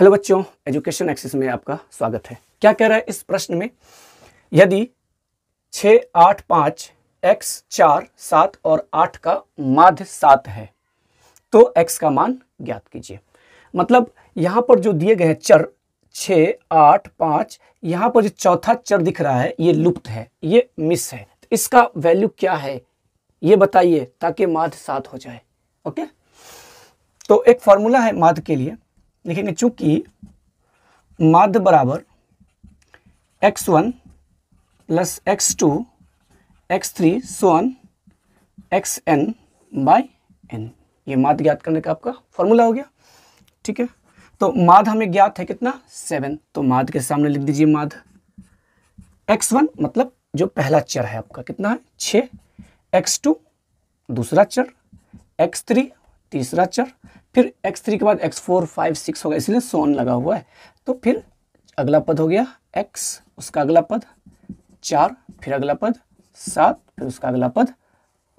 hello बच्चों education access में आपका स्वागत है क्या कह रहा है इस प्रश्न में यदि छ आठ पाँच एक्स चार सात और आठ का माध्य सात है तो एक्स का मान ज्ञात कीजिए मतलब यहां पर जो दिए गए हैं चर छ आठ पांच यहाँ पर जो चौथा चर दिख रहा है ये लुप्त है ये मिस है तो इसका वैल्यू क्या है ये बताइए ताकि माध्य सात हो जाए ओके तो एक फॉर्मूला है माध के लिए लिखेंगे चूंकि माध्य बराबर x one plus x two x three so on x n by n ये माध्य ज्ञात करने का आपका फॉर्मूला हो गया ठीक है तो माध हमें ज्ञात है कितना सेवन तो माध के सामने लिख दीजिए माध एक्स वन मतलब जो पहला चर है आपका कितना है छ एक्स टू दूसरा चर एक्स थ्री तीसरा चर फिर एक्स थ्री के बाद एक्स फोर फाइव सिक्स होगा इसलिए सोन लगा हुआ है तो फिर अगला पद हो गया एक्स उसका अगला पद चार फिर अगला पद सात फिर उसका अगला पद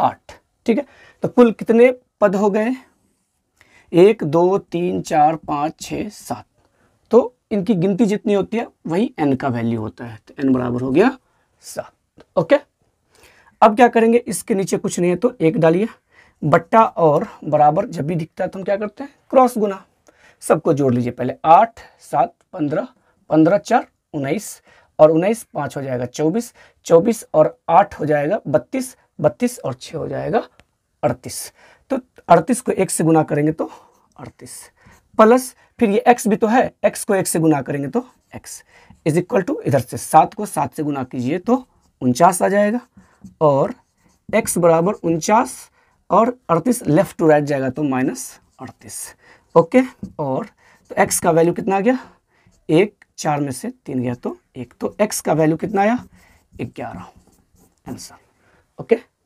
आठ ठीक है तो कुल कितने पद हो गए एक दो तीन चार पाँच छ सात तो इनकी गिनती जितनी होती है वही एन का वैल्यू होता है तो एन बराबर हो गया सात ओके अब क्या करेंगे इसके नीचे कुछ नहीं है तो एक डालिए बट्टा और बराबर जब भी दिखता है तो हम क्या करते हैं क्रॉस गुना सबको जोड़ लीजिए पहले आठ सात पंद्रह पंद्रह चार उन्नीस और उन्नीस पाँच हो जाएगा चौबीस चौबीस और आठ हो जाएगा बत्तीस बत्तीस और छः हो जाएगा अड़तीस तो अड़तीस को एक से गुना करेंगे तो अड़तीस प्लस फिर ये एक्स भी तो है एक्स को एक से गुना करेंगे तो एक्स इज इक्वल टू इधर से सात को सात से गुना कीजिए तो उनचास आ जाएगा और एक्स बराबर उनचास और अड़तीस लेफ्ट टू राइट जाएगा तो माइनस अड़तीस ओके और तो एक्स का वैल्यू कितना आ गया एक चार में से तीन गया तो एक तो एक्स का वैल्यू कितना आया ग्यारह आंसर ओके